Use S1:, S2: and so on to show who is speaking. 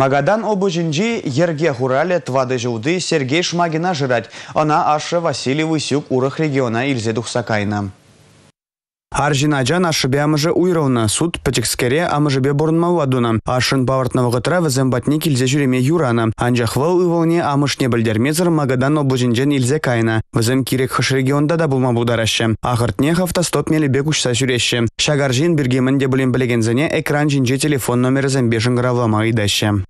S1: Магадан обожинжи ерге хурале твады жуды Сергей Шмагина жирать. Она ашы Василий Высюк урах региона Ильзе Аржинаджан ашыбямыжы уйровна суд пачекскере амыжыбе бурнмавадуна. Ашын Ашин гытра візім батне келзе жүреме юрана. Анжақ вал амыш амышне білдермезір магадан обужинжен илзе кайна. Візім керек хыш регионда да булма бударашы. Ахыртне хафта стоп мелебек Шагаржин біргемінде білін білегензіне экран жинже телефон номер